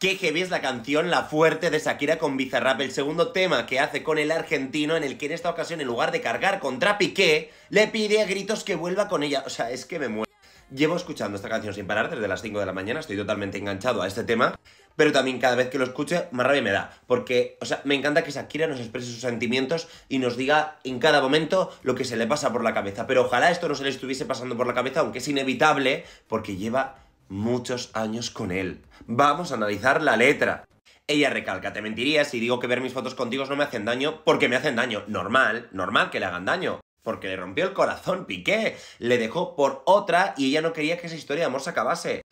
Qué heavy es la canción La Fuerte de Shakira con Bizarrap, el segundo tema que hace con el argentino, en el que en esta ocasión, en lugar de cargar contra Piqué, le pide a gritos que vuelva con ella. O sea, es que me muero. Llevo escuchando esta canción sin parar desde las 5 de la mañana, estoy totalmente enganchado a este tema, pero también cada vez que lo escuche, más rabia me da, porque, o sea, me encanta que Shakira nos exprese sus sentimientos y nos diga en cada momento lo que se le pasa por la cabeza, pero ojalá esto no se le estuviese pasando por la cabeza, aunque es inevitable, porque lleva muchos años con él. Vamos a analizar la letra. Ella recalca, te mentiría si digo que ver mis fotos contigo no me hacen daño porque me hacen daño. Normal, normal que le hagan daño. Porque le rompió el corazón Piqué, le dejó por otra y ella no quería que esa historia de amor se acabase.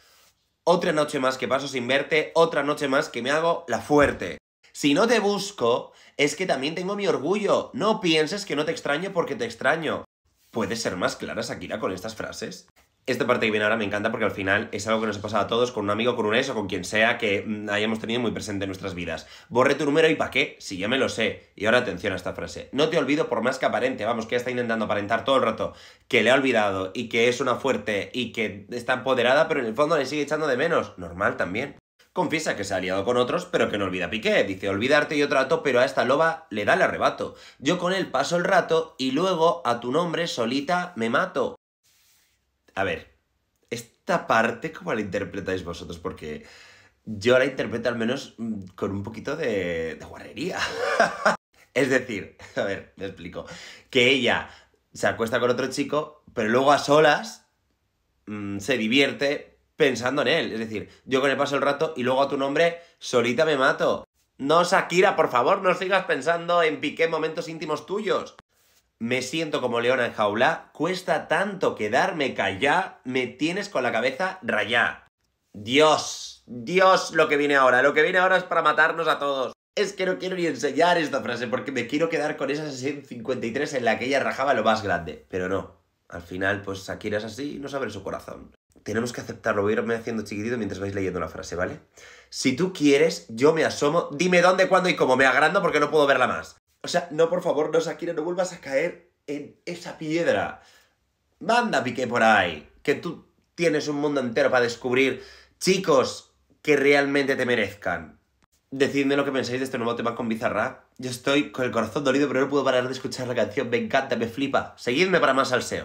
Otra noche más que paso sin verte, otra noche más que me hago la fuerte. Si no te busco, es que también tengo mi orgullo. No pienses que no te extraño porque te extraño. ¿Puedes ser más clara, Shakira, con estas frases? esta parte que viene ahora me encanta porque al final es algo que nos ha pasado a todos con un amigo, con un ex o con quien sea que mm, hayamos tenido muy presente en nuestras vidas. Borre tu número y pa' qué, si yo me lo sé. Y ahora atención a esta frase. No te olvido por más que aparente, vamos, que está intentando aparentar todo el rato que le ha olvidado y que es una fuerte y que está empoderada, pero en el fondo le sigue echando de menos. Normal también. Confiesa que se ha liado con otros, pero que no olvida a Piqué. Dice olvidarte y otro rato, pero a esta loba le da el arrebato. Yo con él paso el rato y luego a tu nombre solita me mato a ver, esta parte, ¿cómo la interpretáis vosotros? Porque yo la interpreto al menos mm, con un poquito de, guarrería. es decir, a ver, me explico. Que ella se acuesta con otro chico, pero luego a solas mm, se divierte pensando en él. Es decir, yo con él paso el rato y luego a tu nombre solita me mato. No, Shakira, por favor, no sigas pensando en piqué momentos íntimos tuyos. Me siento como leona en jaula, cuesta tanto quedarme callá, me tienes con la cabeza rayá. Dios, Dios lo que viene ahora, lo que viene ahora es para matarnos a todos. Es que no quiero ni enseñar esta frase porque me quiero quedar con esa en la que ella rajaba lo más grande. Pero no, al final pues Shakira es así y nos abre su corazón. Tenemos que aceptarlo, voy a irme haciendo chiquitito mientras vais leyendo la frase, ¿vale? Si tú quieres, yo me asomo, dime dónde, cuándo y cómo, me agrando porque no puedo verla más. O sea, no, por favor, no, Shakira, no vuelvas a caer en esa piedra. Manda pique por ahí, que tú tienes un mundo entero para descubrir chicos que realmente te merezcan. Decidme lo que pensáis de este nuevo tema con Bizarra. Yo estoy con el corazón dolido, pero no puedo parar de escuchar la canción. Me encanta, me flipa. Seguidme para más salseo.